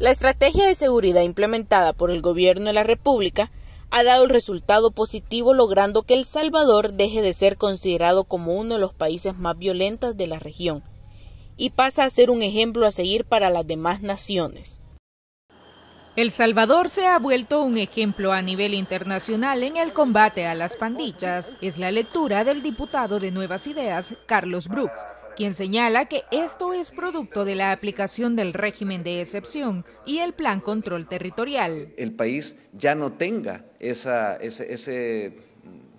La estrategia de seguridad implementada por el Gobierno de la República ha dado el resultado positivo logrando que El Salvador deje de ser considerado como uno de los países más violentos de la región y pasa a ser un ejemplo a seguir para las demás naciones. El Salvador se ha vuelto un ejemplo a nivel internacional en el combate a las pandillas, es la lectura del diputado de Nuevas Ideas, Carlos Brug, quien señala que esto es producto de la aplicación del régimen de excepción y el plan control territorial. El país ya no tenga esa, ese, ese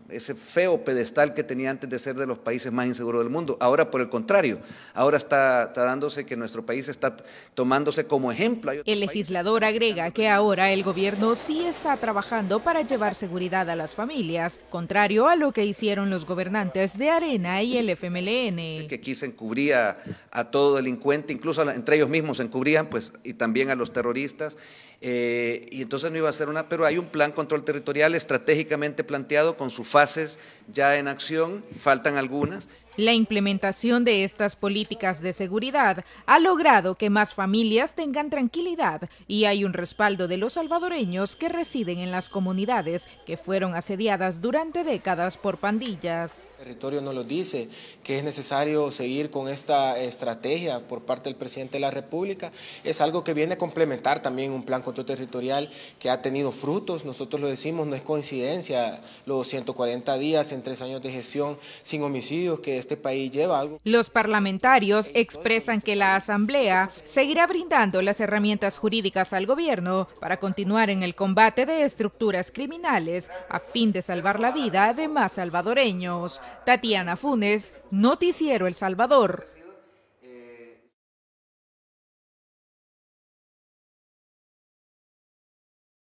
ese feo pedestal que tenía antes de ser de los países más inseguros del mundo. Ahora, por el contrario, ahora está, dándose que nuestro país está tomándose como ejemplo. El legislador agrega que ahora el gobierno sí está trabajando para llevar seguridad a las familias, contrario a lo que hicieron los gobernantes de Arena y el FMLN. Que aquí se encubría a todo delincuente, incluso entre ellos mismos se encubrían, pues, y también a los terroristas. Eh, y entonces no iba a ser una, pero hay un plan control territorial estratégicamente planteado con su fases ya en acción, faltan algunas. La implementación de estas políticas de seguridad ha logrado que más familias tengan tranquilidad y hay un respaldo de los salvadoreños que residen en las comunidades que fueron asediadas durante décadas por pandillas. El territorio nos lo dice, que es necesario seguir con esta estrategia por parte del presidente de la República. Es algo que viene a complementar también un plan contraterritorial territorial que ha tenido frutos. Nosotros lo decimos, no es coincidencia los 140 40 días en tres años de gestión sin homicidios que este país lleva. Algo. Los parlamentarios expresan que la Asamblea seguirá brindando las herramientas jurídicas al gobierno para continuar en el combate de estructuras criminales a fin de salvar la vida de más salvadoreños. Tatiana Funes, Noticiero El Salvador.